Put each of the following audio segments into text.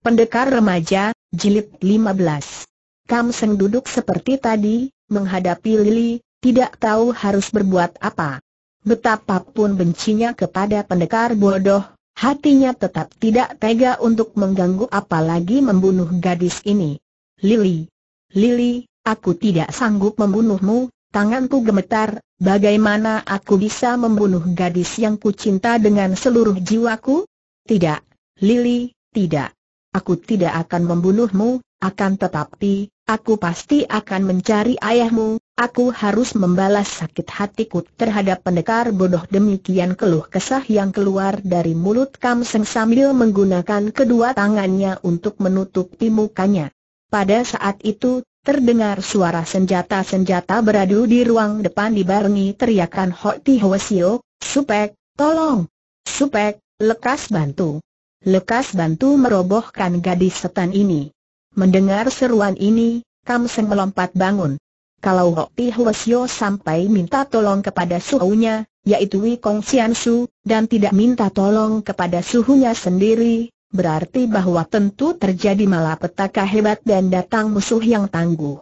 Pendekar Remaja, Jilid 15 Kam Seng duduk seperti tadi, menghadapi Lili, tidak tahu harus berbuat apa. Betapapun bencinya kepada pendekar bodoh, hatinya tetap tidak tega untuk mengganggu apalagi membunuh gadis ini. Lili, Lili, aku tidak sanggup membunuhmu, tanganku gemetar, bagaimana aku bisa membunuh gadis yang kucinta dengan seluruh jiwaku? Tidak, Lili, tidak. Aku tidak akan membunuhmu, akan tetapi, aku pasti akan mencari ayahmu, aku harus membalas sakit hatiku terhadap pendekar bodoh demikian keluh kesah yang keluar dari mulut Kam Seng sambil menggunakan kedua tangannya untuk menutupi mukanya. Pada saat itu, terdengar suara senjata-senjata beradu di ruang depan dibarengi teriakan Ho Ti Ho Sio, Supek, tolong! Supek, lekas bantu! lekas bantu merobohkan gadis setan ini. Mendengar seruan ini, Kam Seng melompat bangun. Kalau Hok Ti Hwasyo sampai minta tolong kepada suhunya, yaitu Wei Kong Sian Su, dan tidak minta tolong kepada suhunya sendiri, berarti bahwa tentu terjadi malapetaka hebat dan datang musuh yang tangguh.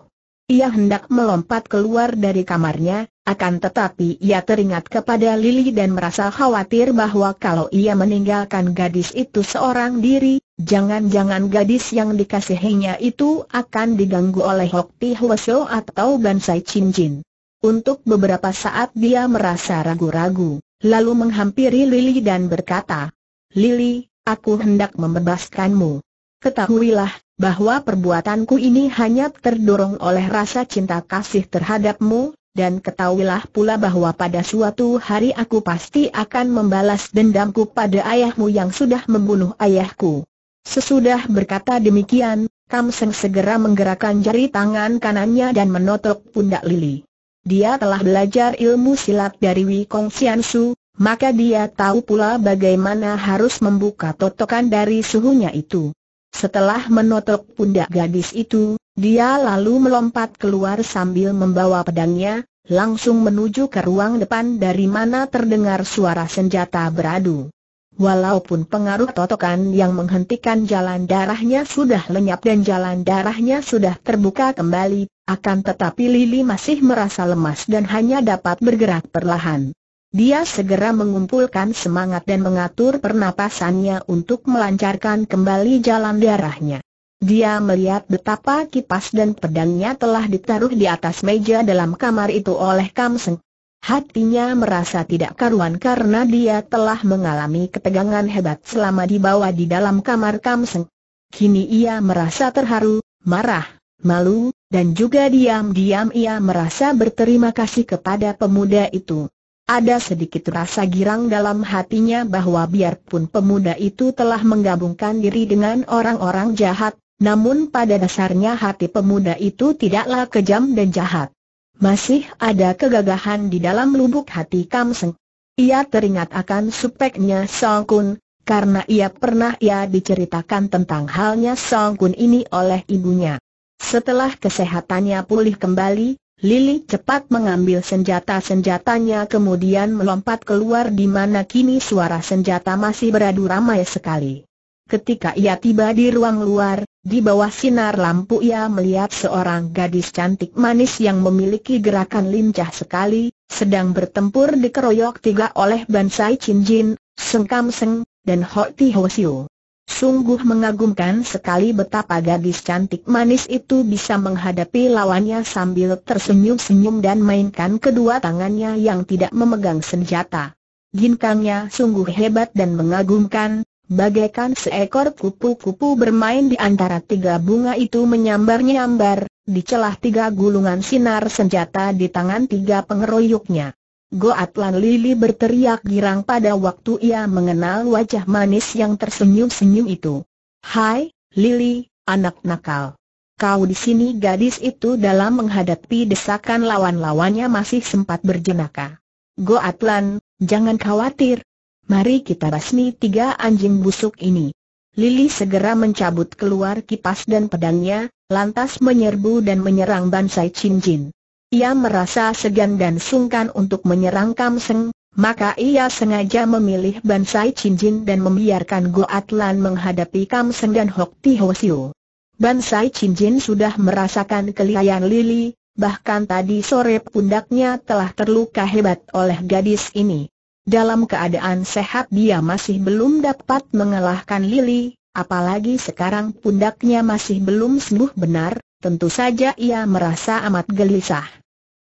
Ia hendak melompat keluar dari kamarnya, akan tetapi ia teringat kepada Lily dan merasa khawatir bahwa kalau ia meninggalkan gadis itu seorang diri, jangan-jangan gadis yang dikasihinya itu akan diganggu oleh Hok Pi Hwasyo atau Bansai Chin Jin. Untuk beberapa saat dia merasa ragu-ragu, lalu menghampiri Lily dan berkata, "Lily, aku hendak membebaskanmu. Ketahuilah, bahwa perbuatanku ini hanya terdorong oleh rasa cinta kasih terhadapmu, dan ketahuilah pula bahwa pada suatu hari aku pasti akan membalas dendamku pada ayahmu yang sudah membunuh ayahku. Sesudah berkata demikian, Kam Seng segera menggerakkan jari tangan kanannya dan menotok pundak Lili. Dia telah belajar ilmu silat dari Wikong Kong Su, maka dia tahu pula bagaimana harus membuka totokan dari suhunya itu. Setelah menotok pundak gadis itu, dia lalu melompat keluar sambil membawa pedangnya, langsung menuju ke ruang depan dari mana terdengar suara senjata beradu. Walaupun pengaruh totokan yang menghentikan jalan darahnya sudah lenyap dan jalan darahnya sudah terbuka kembali, akan tetapi Lili masih merasa lemas dan hanya dapat bergerak perlahan. Dia segera mengumpulkan semangat dan mengatur pernapasannya untuk melancarkan kembali jalan darahnya. Dia melihat betapa kipas dan pedangnya telah ditaruh di atas meja dalam kamar itu oleh Kam Seng. Hatinya merasa tidak karuan karena dia telah mengalami ketegangan hebat selama dibawa di dalam kamar Kam Seng. Kini ia merasa terharu, marah, malu, dan juga diam-diam ia merasa berterima kasih kepada pemuda itu. Ada sedikit rasa girang dalam hatinya bahwa biarpun pemuda itu telah menggabungkan diri dengan orang-orang jahat, namun pada dasarnya hati pemuda itu tidaklah kejam dan jahat. Masih ada kegagahan di dalam lubuk hati Kam Seng. Ia teringat akan supeknya Song Kun, karena ia pernah ia diceritakan tentang halnya Song Kun ini oleh ibunya. Setelah kesehatannya pulih kembali, Lili cepat mengambil senjata-senjatanya kemudian melompat keluar di mana kini suara senjata masih beradu ramai sekali. Ketika ia tiba di ruang luar, di bawah sinar lampu ia melihat seorang gadis cantik manis yang memiliki gerakan lincah sekali, sedang bertempur dikeroyok tiga oleh Bansai Chin Jin, Seng Kam Seng, dan Ho Ti Ho Siu. Sungguh mengagumkan sekali betapa gadis cantik manis itu bisa menghadapi lawannya sambil tersenyum-senyum dan mainkan kedua tangannya yang tidak memegang senjata. Ginkangnya sungguh hebat dan mengagumkan, Bagaikan seekor kupu-kupu bermain di antara tiga bunga itu menyambar-nyambar, di celah tiga gulungan sinar senjata di tangan tiga pengeroyoknya. Goat Lan Lili berteriak girang pada waktu ia mengenal wajah manis yang tersenyum-senyum itu. Hai, Lili, anak nakal. Kau di sini gadis itu dalam menghadapi desakan lawan-lawannya masih sempat berjenaka. Goat Lan, jangan khawatir, Mari kita basmi tiga anjing busuk ini. Lili segera mencabut keluar kipas dan pedangnya, lantas menyerbu dan menyerang Bansai Cincin. Ia merasa segan dan sungkan untuk menyerang Kamseng, maka ia sengaja memilih Bansai Cincin dan membiarkan Goatlan Atlan menghadapi Kamseng dan Hok Ti Hosio. Bansai Cincin sudah merasakan kelihayan Lili, bahkan tadi sore pundaknya telah terluka hebat oleh gadis ini. Dalam keadaan sehat dia masih belum dapat mengalahkan Lily. apalagi sekarang pundaknya masih belum sembuh benar, tentu saja ia merasa amat gelisah.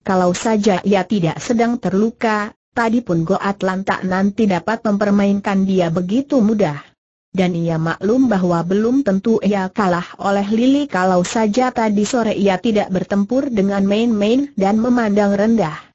Kalau saja ia tidak sedang terluka, tadi pun Goat Lantak nanti dapat mempermainkan dia begitu mudah. Dan ia maklum bahwa belum tentu ia kalah oleh Lily kalau saja tadi sore ia tidak bertempur dengan main-main dan memandang rendah.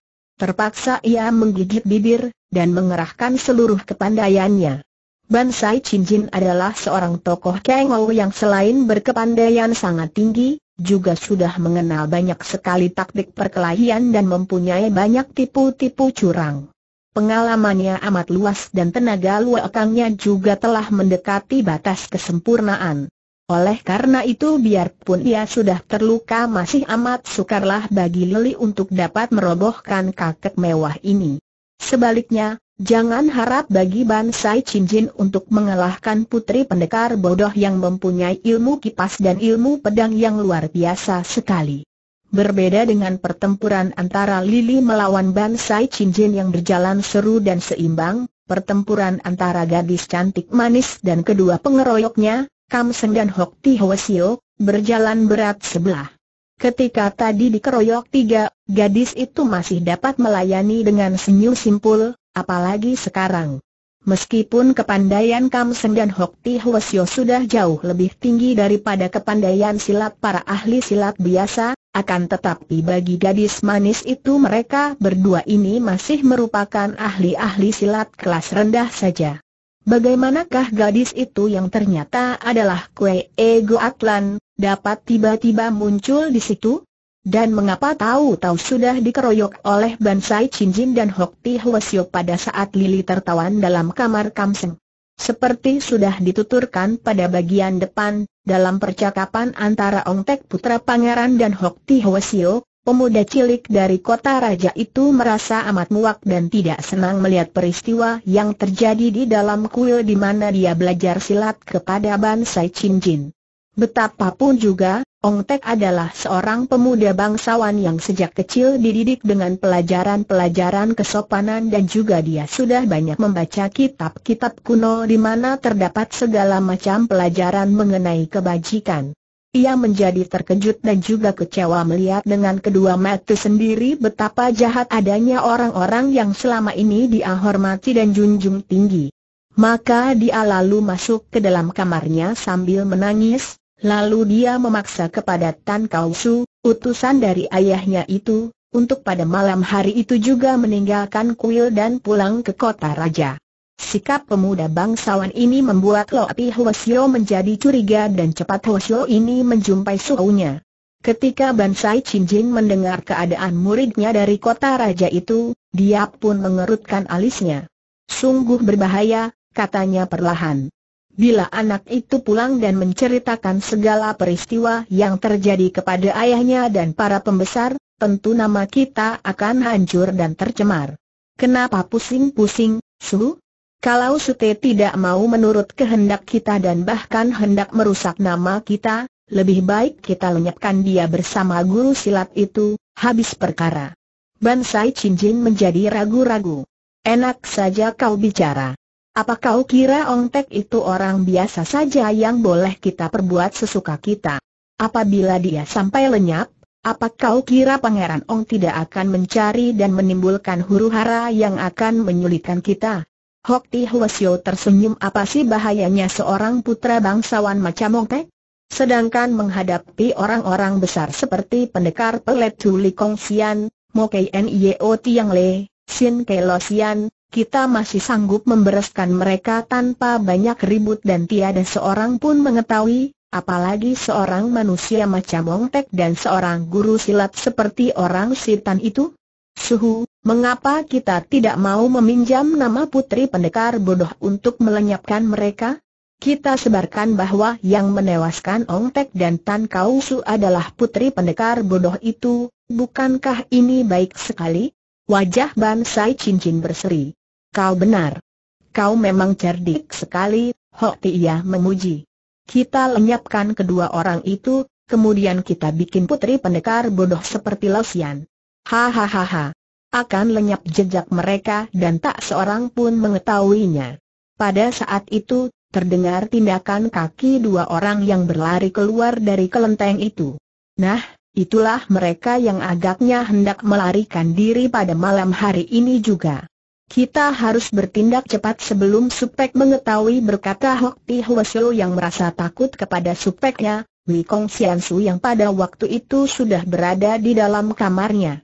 Terpaksa ia menggigit bibir, dan mengerahkan seluruh kepandaiannya. Bansai Cincin adalah seorang tokoh Ou yang selain berkepandaian sangat tinggi, juga sudah mengenal banyak sekali taktik perkelahian dan mempunyai banyak tipu-tipu curang. Pengalamannya amat luas dan tenaga luakangnya juga telah mendekati batas kesempurnaan. Oleh karena itu biarpun ia sudah terluka masih amat sukarlah bagi Lili untuk dapat merobohkan kakek mewah ini. Sebaliknya, jangan harap bagi Bansai Cincin untuk mengalahkan putri pendekar bodoh yang mempunyai ilmu kipas dan ilmu pedang yang luar biasa sekali. Berbeda dengan pertempuran antara Lili melawan Bansai Cincin yang berjalan seru dan seimbang, pertempuran antara gadis cantik manis dan kedua pengeroyoknya, Kam dan Hok Ti Ho Sio, berjalan berat sebelah. Ketika tadi dikeroyok tiga, gadis itu masih dapat melayani dengan senyum simpul, apalagi sekarang. Meskipun kepandaian Kam dan Hok Ti Sio sudah jauh lebih tinggi daripada kepandaian silat para ahli silat biasa, akan tetapi bagi gadis manis itu mereka berdua ini masih merupakan ahli-ahli silat kelas rendah saja. Bagaimanakah gadis itu yang ternyata adalah Kue Ego Atlan, dapat tiba-tiba muncul di situ? Dan mengapa tahu-tahu sudah dikeroyok oleh Bansai Chinjin dan Hok Ti Hwasyo pada saat Lili tertawan dalam kamar Kamseng? Seperti sudah dituturkan pada bagian depan, dalam percakapan antara Ong Tek Putra Pangeran dan Hok Ti Hwasyo, Pemuda cilik dari kota raja itu merasa amat muak dan tidak senang melihat peristiwa yang terjadi di dalam kuil di mana dia belajar silat kepada Bansai Chin Jin. Betapapun juga, Ong Tek adalah seorang pemuda bangsawan yang sejak kecil dididik dengan pelajaran-pelajaran kesopanan dan juga dia sudah banyak membaca kitab-kitab kuno di mana terdapat segala macam pelajaran mengenai kebajikan. Ia menjadi terkejut dan juga kecewa melihat dengan kedua mata sendiri betapa jahat adanya orang-orang yang selama ini dia hormati dan junjung tinggi. Maka dia lalu masuk ke dalam kamarnya sambil menangis, lalu dia memaksa kepada Tan Kausu, utusan dari ayahnya itu, untuk pada malam hari itu juga meninggalkan kuil dan pulang ke kota raja. Sikap pemuda bangsawan ini membuat Lo Pi Hwasyo menjadi curiga dan cepat Hwasyo ini menjumpai suhunya. Ketika Bansai Chinjin mendengar keadaan muridnya dari kota raja itu, dia pun mengerutkan alisnya. Sungguh berbahaya, katanya perlahan. Bila anak itu pulang dan menceritakan segala peristiwa yang terjadi kepada ayahnya dan para pembesar, tentu nama kita akan hancur dan tercemar. Kenapa pusing-pusing, Su? Kalau Sute tidak mau menurut kehendak kita dan bahkan hendak merusak nama kita, lebih baik kita lenyapkan dia bersama guru silat itu, habis perkara. Bansai Cincin menjadi ragu-ragu. Enak saja kau bicara. Apa kau kira Ong Tek itu orang biasa saja yang boleh kita perbuat sesuka kita? Apabila dia sampai lenyap, apa kau kira Pangeran Ong tidak akan mencari dan menimbulkan huru-hara yang akan menyulitkan kita? Hok Ti Hwasyo tersenyum apa sih bahayanya seorang putra bangsawan macam Ong Sedangkan menghadapi orang-orang besar seperti pendekar pelet Li Kong Sian, Mo Kei Nio Tiang Le, Sin Kei Lo Sian, kita masih sanggup membereskan mereka tanpa banyak ribut dan tiada seorang pun mengetahui, apalagi seorang manusia macam Ong dan seorang guru silat seperti orang sitan itu. Suhu, mengapa kita tidak mau meminjam nama putri pendekar bodoh untuk melenyapkan mereka? Kita sebarkan bahwa yang menewaskan Ong Tek dan Tan Kau Su adalah putri pendekar bodoh itu, bukankah ini baik sekali? Wajah Ban Sai cincin berseri. Kau benar. Kau memang cerdik sekali, Hok Tia memuji. Kita lenyapkan kedua orang itu, kemudian kita bikin putri pendekar bodoh seperti Lausian. Hahaha akan lenyap jejak mereka dan tak seorang pun mengetahuinya. Pada saat itu, terdengar tindakan kaki dua orang yang berlari keluar dari kelenteng itu. Nah, itulah mereka yang agaknya hendak melarikan diri pada malam hari ini juga. Kita harus bertindak cepat sebelum Supek mengetahui berkata Hok Ti Hwasyo yang merasa takut kepada Supeknya, Wikong Su yang pada waktu itu sudah berada di dalam kamarnya.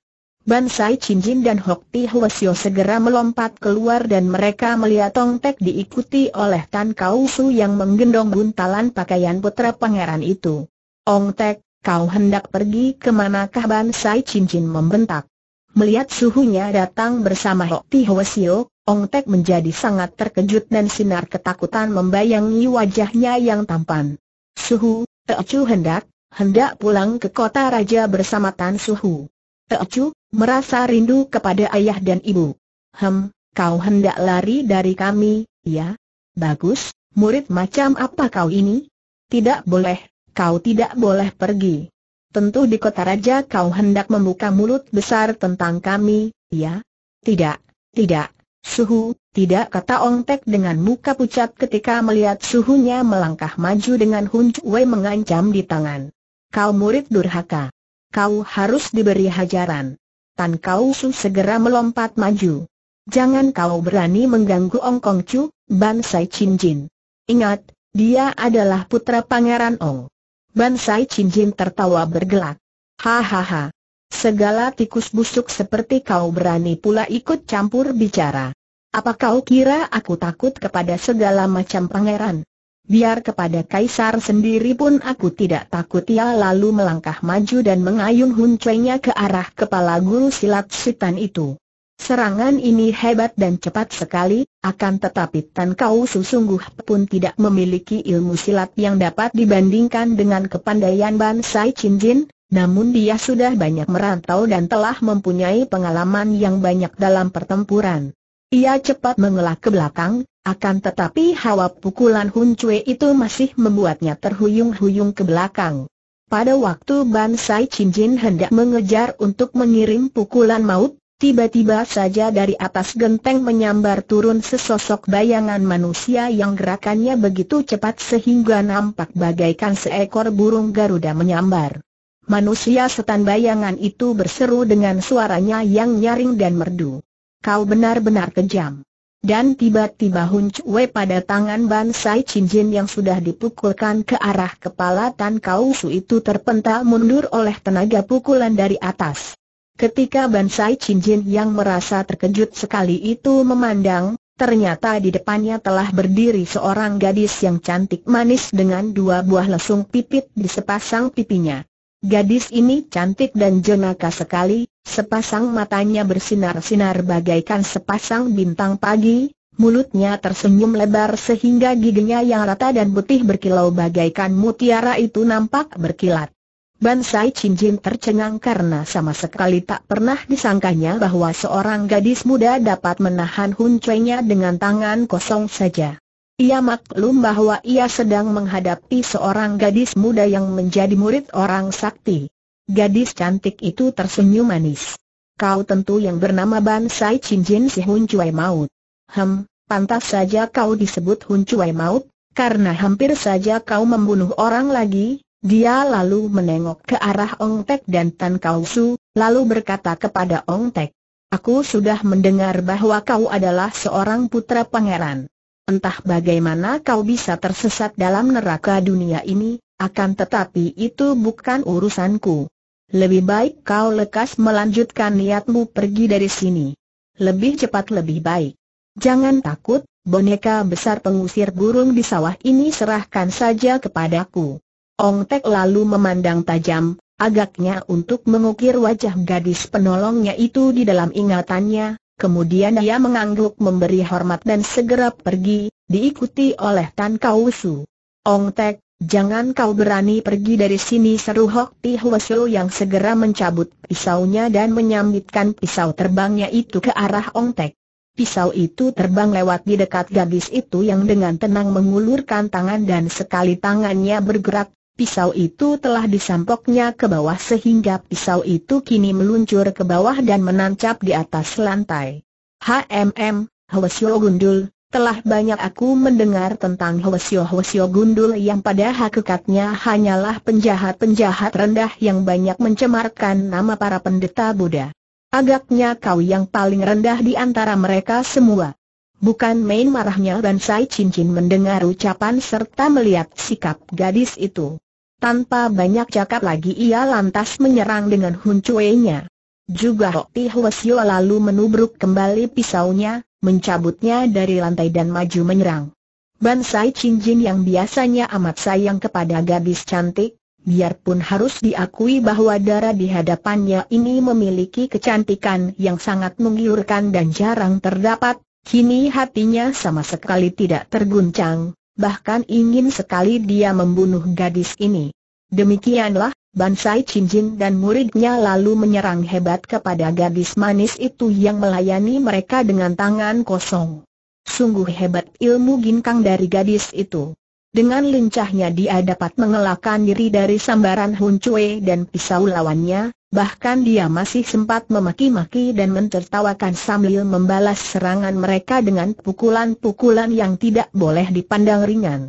Bansai Jin dan Hok Ti Hwasyo segera melompat keluar dan mereka melihat Tong Tek diikuti oleh Tan Kau Su yang menggendong buntalan pakaian putra pangeran itu. Ong Tek, kau hendak pergi ke kemanakah Bansai Jin membentak. Melihat suhunya datang bersama Hok Ti Hwasyo, Ong Tek menjadi sangat terkejut dan sinar ketakutan membayangi wajahnya yang tampan. Suhu, Chu hendak, hendak pulang ke kota raja bersama Tan Suhu. Teocu, merasa rindu kepada ayah dan ibu. Hem, kau hendak lari dari kami, ya? Bagus, murid macam apa kau ini? Tidak boleh, kau tidak boleh pergi. Tentu di kota raja kau hendak membuka mulut besar tentang kami, ya? Tidak, tidak, suhu, tidak kata Ong Tek dengan muka pucat ketika melihat suhunya melangkah maju dengan Hun Cui mengancam di tangan. Kau murid durhaka kau harus diberi hajaran. Tan Kau Su segera melompat maju. Jangan kau berani mengganggu Ong Kong Chu, Ban Sai Chin Jin. Ingat, dia adalah putra Pangeran Ong. Ban Sai Chin Jin tertawa bergelak. Hahaha. Segala tikus busuk seperti kau berani pula ikut campur bicara. Apa kau kira aku takut kepada segala macam pangeran? Biar kepada Kaisar sendiri pun aku tidak takut ia lalu melangkah maju dan mengayun huncuenya ke arah kepala guru silat sitan itu. Serangan ini hebat dan cepat sekali, akan tetapi Tan Kau sesungguh sungguh pun tidak memiliki ilmu silat yang dapat dibandingkan dengan kepandaian Ban Sai Chin Jin, namun dia sudah banyak merantau dan telah mempunyai pengalaman yang banyak dalam pertempuran. Ia cepat mengelak ke belakang, akan tetapi hawa pukulan Hun Cui itu masih membuatnya terhuyung-huyung ke belakang. Pada waktu Ban Sai Chin Jin hendak mengejar untuk mengirim pukulan maut, tiba-tiba saja dari atas genteng menyambar turun sesosok bayangan manusia yang gerakannya begitu cepat sehingga nampak bagaikan seekor burung Garuda menyambar. Manusia setan bayangan itu berseru dengan suaranya yang nyaring dan merdu kau benar-benar kejam. Dan tiba-tiba Hun Chue pada tangan Ban Sai Chin Jin yang sudah dipukulkan ke arah kepala Tan Kau Su itu terpental mundur oleh tenaga pukulan dari atas. Ketika Ban Sai Chin Jin yang merasa terkejut sekali itu memandang, ternyata di depannya telah berdiri seorang gadis yang cantik manis dengan dua buah lesung pipit di sepasang pipinya. Gadis ini cantik dan jenaka sekali, sepasang matanya bersinar-sinar bagaikan sepasang bintang pagi, mulutnya tersenyum lebar sehingga giginya yang rata dan putih berkilau bagaikan mutiara itu nampak berkilat. Bansai Cincin tercengang karena sama sekali tak pernah disangkanya bahwa seorang gadis muda dapat menahan huncuenya dengan tangan kosong saja. Ia maklum bahwa ia sedang menghadapi seorang gadis muda yang menjadi murid orang sakti. Gadis cantik itu tersenyum manis. Kau tentu yang bernama Bansai Cincin si Hun Cui Maut. Hem, pantas saja kau disebut Hun Cui Maut, karena hampir saja kau membunuh orang lagi. Dia lalu menengok ke arah Ong Tek dan Tan Kau Su, lalu berkata kepada Ong Tek, Aku sudah mendengar bahwa kau adalah seorang putra pangeran. Entah bagaimana kau bisa tersesat dalam neraka dunia ini, akan tetapi itu bukan urusanku. Lebih baik kau lekas melanjutkan niatmu pergi dari sini. Lebih cepat lebih baik. Jangan takut, boneka besar pengusir burung di sawah ini serahkan saja kepadaku. Ong Tek lalu memandang tajam, agaknya untuk mengukir wajah gadis penolongnya itu di dalam ingatannya, Kemudian ia mengangguk memberi hormat dan segera pergi, diikuti oleh Tan Kau Su. Ong Tek, jangan kau berani pergi dari sini seru Hok Ti Huasyo yang segera mencabut pisaunya dan menyambitkan pisau terbangnya itu ke arah Ong Tek. Pisau itu terbang lewat di dekat gadis itu yang dengan tenang mengulurkan tangan dan sekali tangannya bergerak, pisau itu telah disampoknya ke bawah sehingga pisau itu kini meluncur ke bawah dan menancap di atas lantai. HMM, Hwasyo Gundul, telah banyak aku mendengar tentang Hwasyo Hwasyo Gundul yang pada hakikatnya hanyalah penjahat-penjahat rendah yang banyak mencemarkan nama para pendeta Buddha. Agaknya kau yang paling rendah di antara mereka semua. Bukan main marahnya Bansai Cincin mendengar ucapan serta melihat sikap gadis itu. Tanpa banyak cakap lagi ia lantas menyerang dengan huncuenya. Juga Roti Hwasyo lalu menubruk kembali pisaunya, mencabutnya dari lantai dan maju menyerang. Bansai Jin yang biasanya amat sayang kepada gadis cantik, biarpun harus diakui bahwa darah di hadapannya ini memiliki kecantikan yang sangat menggiurkan dan jarang terdapat, kini hatinya sama sekali tidak terguncang, bahkan ingin sekali dia membunuh gadis ini. Demikianlah, Bansai chinjin dan muridnya lalu menyerang hebat kepada gadis manis itu yang melayani mereka dengan tangan kosong. Sungguh hebat ilmu ginkang dari gadis itu. Dengan lincahnya dia dapat mengelakkan diri dari sambaran Hun dan pisau lawannya, bahkan dia masih sempat memaki-maki dan mentertawakan sambil membalas serangan mereka dengan pukulan-pukulan yang tidak boleh dipandang ringan.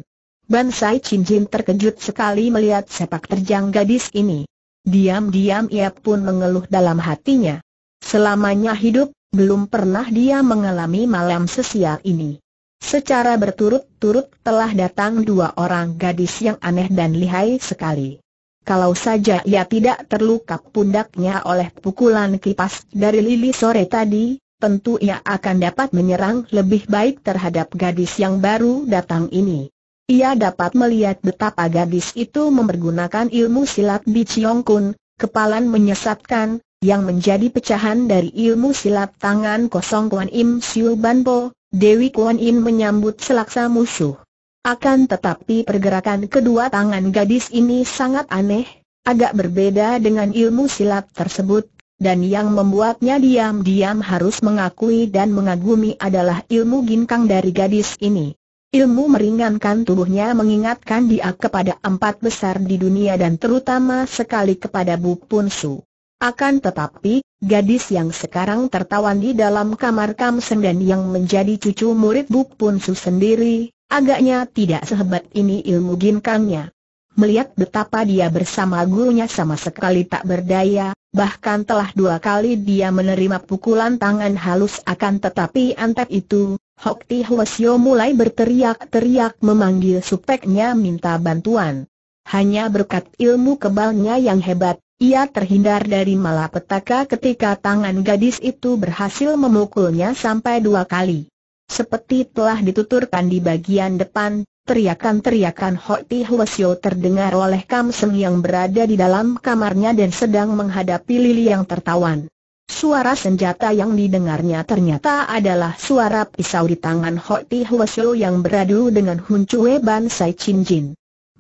Bansai Chin Jin terkejut sekali melihat sepak terjang gadis ini. Diam-diam ia pun mengeluh dalam hatinya. Selamanya hidup, belum pernah dia mengalami malam sesial ini. Secara berturut-turut telah datang dua orang gadis yang aneh dan lihai sekali. Kalau saja ia tidak terluka pundaknya oleh pukulan kipas dari lili sore tadi, tentu ia akan dapat menyerang lebih baik terhadap gadis yang baru datang ini. Ia dapat melihat betapa gadis itu mempergunakan ilmu silat Biciong Kun, kepalan menyesatkan, yang menjadi pecahan dari ilmu silat tangan kosong Kuan Im Siu Ban Dewi Kuan Im menyambut selaksa musuh. Akan tetapi pergerakan kedua tangan gadis ini sangat aneh, agak berbeda dengan ilmu silat tersebut, dan yang membuatnya diam-diam harus mengakui dan mengagumi adalah ilmu ginkang dari gadis ini. Ilmu meringankan tubuhnya mengingatkan dia kepada empat besar di dunia dan terutama sekali kepada Bu Su. Akan tetapi, gadis yang sekarang tertawan di dalam kamar Kam dan yang menjadi cucu murid Buk Pun Su sendiri, agaknya tidak sehebat ini ilmu ginkangnya. Melihat betapa dia bersama gurunya sama sekali tak berdaya, bahkan telah dua kali dia menerima pukulan tangan halus akan tetapi antep itu, Hok Ti Hwasyo mulai berteriak-teriak memanggil supeknya minta bantuan. Hanya berkat ilmu kebalnya yang hebat, ia terhindar dari malapetaka ketika tangan gadis itu berhasil memukulnya sampai dua kali. Seperti telah dituturkan di bagian depan, teriakan-teriakan Hoti Huasyo terdengar oleh Kam Seng yang berada di dalam kamarnya dan sedang menghadapi Lili yang tertawan. Suara senjata yang didengarnya ternyata adalah suara pisau di tangan Hoti Huasyo yang beradu dengan Hun Chue Ban Sai Chin Jin.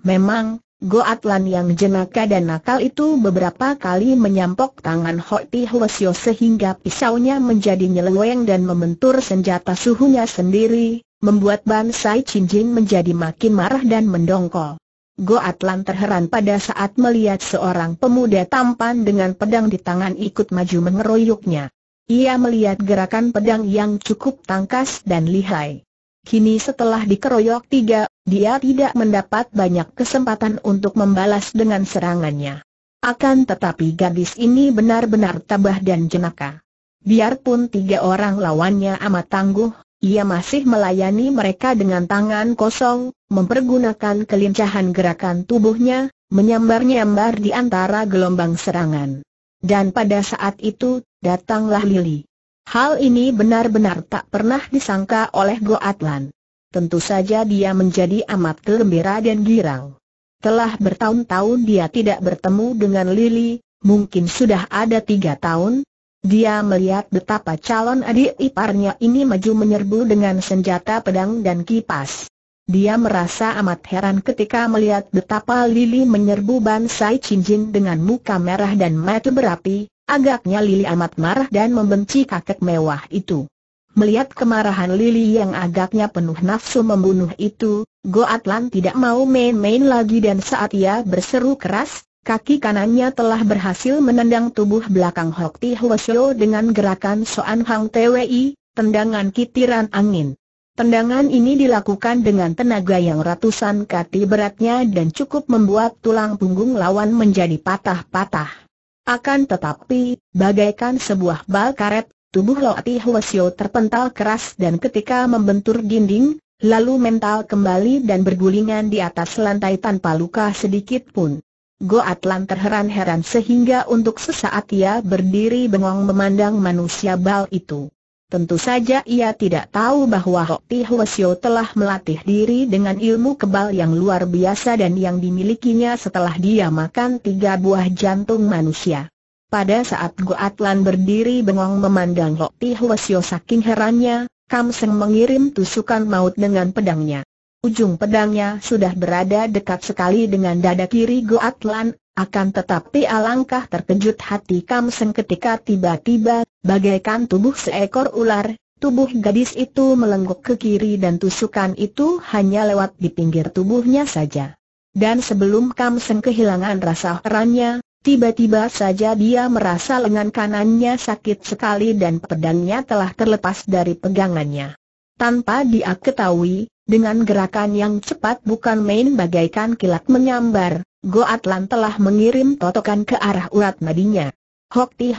Memang, Goatlan yang jenaka dan nakal itu beberapa kali menyampok tangan Hoti Hlesio sehingga pisaunya menjadi nyeleweng dan membentur senjata suhunya sendiri, membuat Bansai Cinjin menjadi makin marah dan mendongkol. Goatlan terheran pada saat melihat seorang pemuda tampan dengan pedang di tangan ikut maju mengeroyoknya. Ia melihat gerakan pedang yang cukup tangkas dan lihai. Kini setelah dikeroyok tiga dia tidak mendapat banyak kesempatan untuk membalas dengan serangannya. Akan tetapi gadis ini benar-benar tabah dan jenaka. Biarpun tiga orang lawannya amat tangguh, ia masih melayani mereka dengan tangan kosong, mempergunakan kelincahan gerakan tubuhnya, menyambar-nyambar di antara gelombang serangan. Dan pada saat itu, datanglah Lili. Hal ini benar-benar tak pernah disangka oleh Goatland. Tentu saja dia menjadi amat gembira dan girang. Telah bertahun-tahun dia tidak bertemu dengan Lily, mungkin sudah ada tiga tahun. Dia melihat betapa calon adik iparnya ini maju menyerbu dengan senjata pedang dan kipas. Dia merasa amat heran ketika melihat betapa Lily menyerbu Bansai Cincin dengan muka merah dan mata berapi, agaknya Lily amat marah dan membenci kakek mewah itu. Melihat kemarahan Lily yang agaknya penuh nafsu membunuh itu, Goatlan tidak mau main-main lagi dan saat ia berseru keras, kaki kanannya telah berhasil menendang tubuh belakang Hok Ti Hwasyo dengan gerakan Soan Hang TWI, tendangan kitiran angin. Tendangan ini dilakukan dengan tenaga yang ratusan kati beratnya dan cukup membuat tulang punggung lawan menjadi patah-patah. Akan tetapi, bagaikan sebuah bal karet, Tubuh Loati Huasio terpental keras dan ketika membentur dinding, lalu mental kembali dan bergulingan di atas lantai tanpa luka sedikit pun. Go Atlan terheran-heran sehingga untuk sesaat ia berdiri bengong memandang manusia bal itu. Tentu saja ia tidak tahu bahwa Ti Huasio telah melatih diri dengan ilmu kebal yang luar biasa dan yang dimilikinya setelah dia makan tiga buah jantung manusia. Pada saat Goatlan berdiri bengong memandang Lok Ti saking herannya, Kam Seng mengirim tusukan maut dengan pedangnya. Ujung pedangnya sudah berada dekat sekali dengan dada kiri Goatlan, akan tetapi alangkah terkejut hati Kam Seng ketika tiba-tiba, bagaikan tubuh seekor ular, tubuh gadis itu melengkuk ke kiri dan tusukan itu hanya lewat di pinggir tubuhnya saja. Dan sebelum Kam Seng kehilangan rasa herannya, Tiba-tiba saja dia merasa lengan kanannya sakit sekali dan pedangnya telah terlepas dari pegangannya. Tanpa dia ketahui, dengan gerakan yang cepat bukan main bagaikan kilat menyambar, Goatlan telah mengirim totokan ke arah urat nadinya. Hok Ti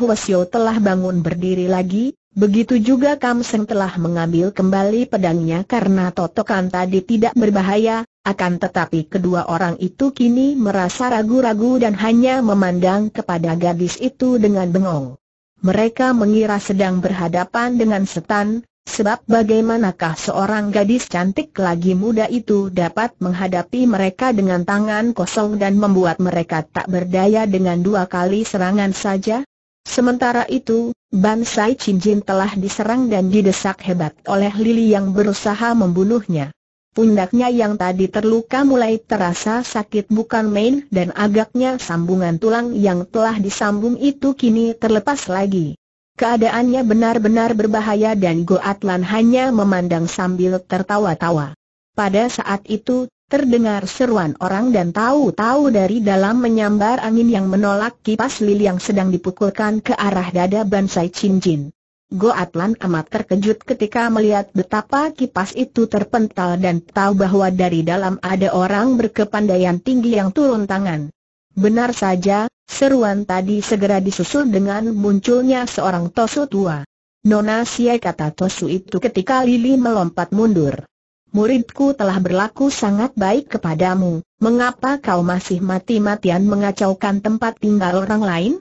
telah bangun berdiri lagi, Begitu juga Kam Seng telah mengambil kembali pedangnya karena totokan tadi tidak berbahaya, akan tetapi kedua orang itu kini merasa ragu-ragu dan hanya memandang kepada gadis itu dengan bengong. Mereka mengira sedang berhadapan dengan setan, sebab bagaimanakah seorang gadis cantik lagi muda itu dapat menghadapi mereka dengan tangan kosong dan membuat mereka tak berdaya dengan dua kali serangan saja? Sementara itu, Bansai Cincin telah diserang dan didesak hebat oleh Lili yang berusaha membunuhnya. Pundaknya yang tadi terluka mulai terasa sakit bukan main dan agaknya sambungan tulang yang telah disambung itu kini terlepas lagi. Keadaannya benar-benar berbahaya dan Goatlan hanya memandang sambil tertawa-tawa. Pada saat itu, Terdengar seruan orang dan tahu-tahu dari dalam menyambar angin yang menolak kipas lili yang sedang dipukulkan ke arah dada Bansai Cincin. Goatlan amat terkejut ketika melihat betapa kipas itu terpental dan tahu bahwa dari dalam ada orang berkepandaian tinggi yang turun tangan. Benar saja, seruan tadi segera disusul dengan munculnya seorang tosu tua. Nona Siai kata tosu itu ketika Lili melompat mundur muridku telah berlaku sangat baik kepadamu, mengapa kau masih mati-matian mengacaukan tempat tinggal orang lain?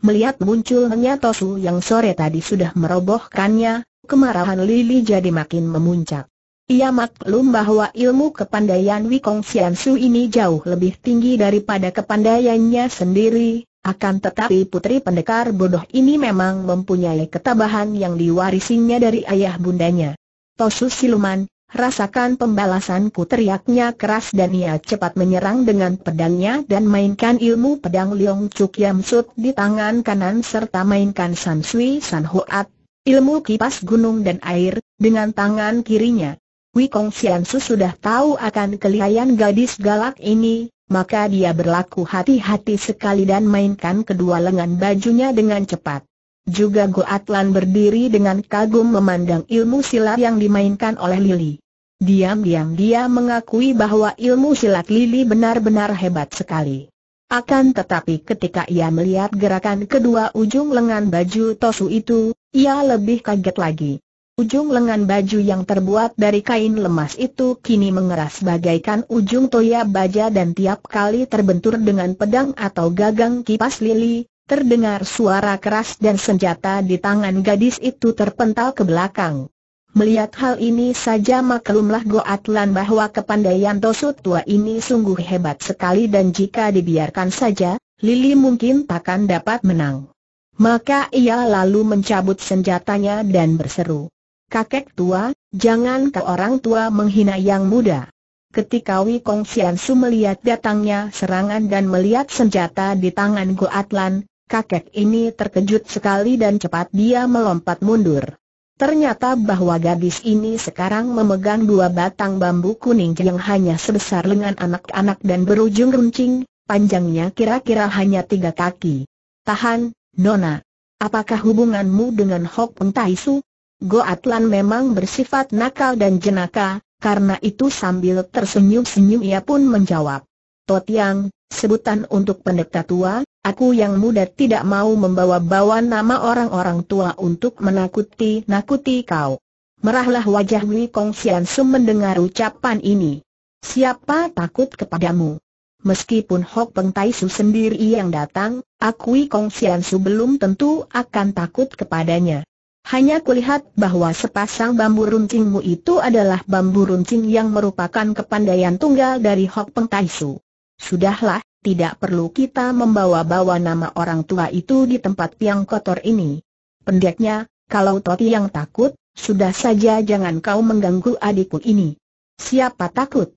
Melihat munculnya Tosu yang sore tadi sudah merobohkannya, kemarahan Lili jadi makin memuncak. Ia maklum bahwa ilmu kepandaian Wikong Xiansu ini jauh lebih tinggi daripada kepandaiannya sendiri, akan tetapi putri pendekar bodoh ini memang mempunyai ketabahan yang diwarisinya dari ayah bundanya. Tosu Siluman, Rasakan pembalasanku teriaknya keras dan ia cepat menyerang dengan pedangnya dan mainkan ilmu pedang Leong Chuk Yam Sut di tangan kanan serta mainkan San Sui San Hoat, ilmu kipas gunung dan air, dengan tangan kirinya. Wikong Xian Su sudah tahu akan kelihayan gadis galak ini, maka dia berlaku hati-hati sekali dan mainkan kedua lengan bajunya dengan cepat. Juga Goatlan berdiri dengan kagum memandang ilmu silat yang dimainkan oleh Lili. Diam-diam dia mengakui bahwa ilmu silat Lili benar-benar hebat sekali. Akan tetapi ketika ia melihat gerakan kedua ujung lengan baju Tosu itu, ia lebih kaget lagi. Ujung lengan baju yang terbuat dari kain lemas itu kini mengeras bagaikan ujung toya baja dan tiap kali terbentur dengan pedang atau gagang kipas lili, Terdengar suara keras dan senjata di tangan gadis itu terpental ke belakang. Melihat hal ini saja maklumlah Goatlan bahwa kepandaian Tosut tua ini sungguh hebat sekali dan jika dibiarkan saja, Lili mungkin takkan dapat menang. Maka ia lalu mencabut senjatanya dan berseru. Kakek tua, jangan ke orang tua menghina yang muda. Ketika Wikong Siansu melihat datangnya serangan dan melihat senjata di tangan Goatlan, kakek ini terkejut sekali dan cepat dia melompat mundur. Ternyata bahwa gadis ini sekarang memegang dua batang bambu kuning yang hanya sebesar lengan anak-anak dan berujung runcing, panjangnya kira-kira hanya tiga kaki. Tahan, Nona. Apakah hubunganmu dengan Hok Peng Tai Su? Goatlan memang bersifat nakal dan jenaka, karena itu sambil tersenyum-senyum ia pun menjawab. Totiang, sebutan untuk pendeta tua, aku yang muda tidak mau membawa-bawa nama orang-orang tua untuk menakuti-nakuti kau. Merahlah wajah Wei Kong Xian Su mendengar ucapan ini. Siapa takut kepadamu? Meskipun Hok Peng Tai Su sendiri yang datang, akui Kong Xian Su belum tentu akan takut kepadanya. Hanya kulihat bahwa sepasang bambu runcingmu itu adalah bambu runcing yang merupakan kepandaian tunggal dari Hok Peng Tai Su. Sudahlah, tidak perlu kita membawa-bawa nama orang tua itu di tempat yang kotor ini. Pendeknya, kalau Toti yang takut, sudah saja jangan kau mengganggu adikku ini. Siapa takut?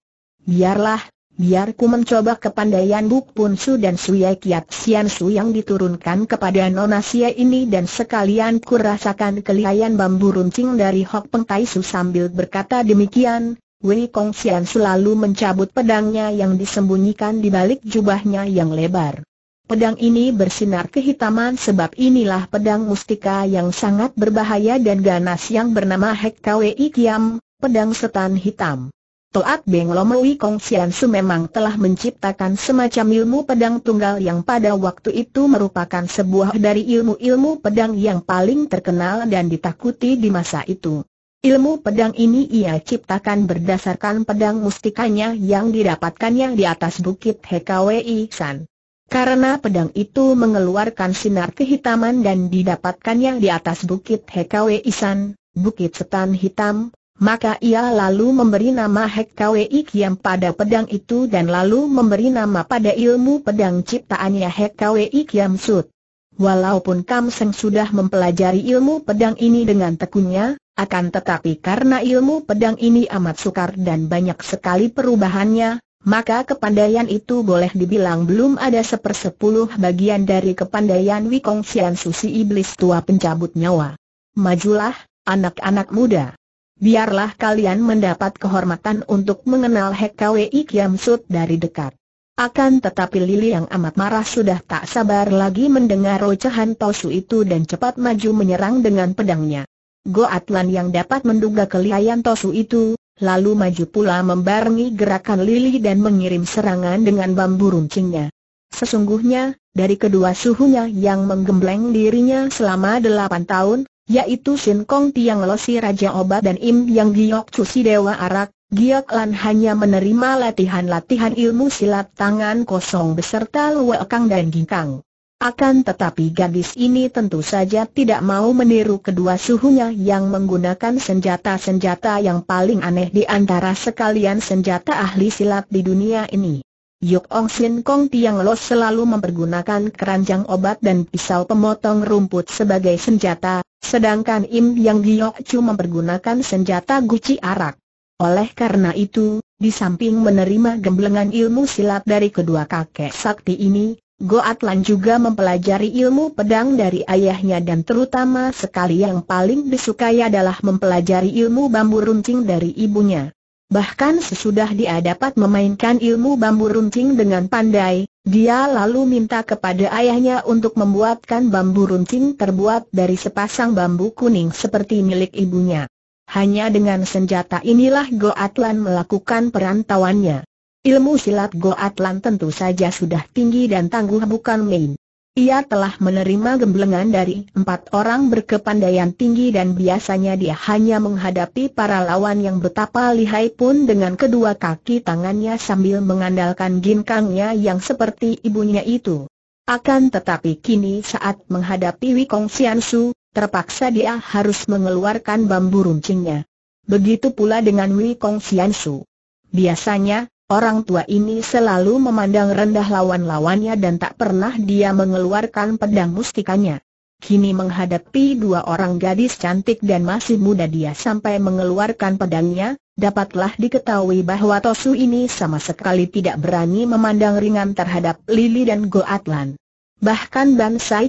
Biarlah, biarku mencoba kepandaian Buk Pun Su dan Suye Kiat Sian Su yang diturunkan kepada Nona Sia ini dan sekalian ku rasakan kelihayan bambu runcing dari Hok Peng Tai Su sambil berkata demikian, Wei Xian selalu mencabut pedangnya yang disembunyikan di balik jubahnya yang lebar. Pedang ini bersinar kehitaman sebab inilah pedang mustika yang sangat berbahaya dan ganas yang bernama Hek Kwei Kiam, pedang setan hitam. Toat Beng Wei Kong Xian Su memang telah menciptakan semacam ilmu pedang tunggal yang pada waktu itu merupakan sebuah dari ilmu-ilmu pedang yang paling terkenal dan ditakuti di masa itu. Ilmu pedang ini ia ciptakan berdasarkan pedang mustikanya yang didapatkannya di atas bukit Hekawi San. Karena pedang itu mengeluarkan sinar kehitaman dan didapatkannya di atas bukit Hekawi San, bukit setan hitam, maka ia lalu memberi nama Hekawi Kiam pada pedang itu dan lalu memberi nama pada ilmu pedang ciptaannya Hekawi Kiam Sud. Walaupun Kam Seng sudah mempelajari ilmu pedang ini dengan tekunnya, akan tetapi karena ilmu pedang ini amat sukar dan banyak sekali perubahannya, maka kepandaian itu boleh dibilang belum ada sepersepuluh bagian dari kepandaian Wikong Sian Susi Iblis Tua Pencabut Nyawa. Majulah, anak-anak muda. Biarlah kalian mendapat kehormatan untuk mengenal Hekawei Kiam Sut dari dekat. Akan tetapi Lili yang amat marah sudah tak sabar lagi mendengar ocehan Tosu itu dan cepat maju menyerang dengan pedangnya. Goatlan yang dapat menduga kelihayan Tosu itu, lalu maju pula membarengi gerakan Lili dan mengirim serangan dengan bambu runcingnya. Sesungguhnya, dari kedua suhunya yang menggembleng dirinya selama delapan tahun, yaitu Sin Kong Tiang Losi Raja Obat dan Im Yang Giok Cusi Dewa Arak, Giok Lan hanya menerima latihan-latihan ilmu silat tangan kosong beserta Luekang dan ginkang. Akan tetapi gadis ini tentu saja tidak mau meniru kedua suhunya yang menggunakan senjata-senjata yang paling aneh di antara sekalian senjata ahli silat di dunia ini. Yuk Ong Sin Kong Tiang Lo selalu mempergunakan keranjang obat dan pisau pemotong rumput sebagai senjata, sedangkan Im Yang Giok Chu mempergunakan senjata guci arak. Oleh karena itu, di samping menerima gemblengan ilmu silat dari kedua kakek sakti ini, Goatlan juga mempelajari ilmu pedang dari ayahnya dan terutama sekali yang paling disukai adalah mempelajari ilmu bambu runcing dari ibunya. Bahkan sesudah dia dapat memainkan ilmu bambu runcing dengan pandai, dia lalu minta kepada ayahnya untuk membuatkan bambu runcing terbuat dari sepasang bambu kuning seperti milik ibunya. Hanya dengan senjata inilah Go Atlan melakukan perantauannya. Ilmu silat Go Atlan tentu saja sudah tinggi dan tangguh bukan main. Ia telah menerima gemblengan dari empat orang berkepandaian tinggi dan biasanya dia hanya menghadapi para lawan yang betapa lihai pun dengan kedua kaki tangannya sambil mengandalkan ginkangnya yang seperti ibunya itu. Akan tetapi kini saat menghadapi Wikong Xiansu, terpaksa dia harus mengeluarkan bambu runcingnya. Begitu pula dengan Wei Kong Xian Su. Biasanya, orang tua ini selalu memandang rendah lawan-lawannya dan tak pernah dia mengeluarkan pedang mustikanya. Kini menghadapi dua orang gadis cantik dan masih muda dia sampai mengeluarkan pedangnya, dapatlah diketahui bahwa Tosu ini sama sekali tidak berani memandang ringan terhadap Lily dan Goatlan. Bahkan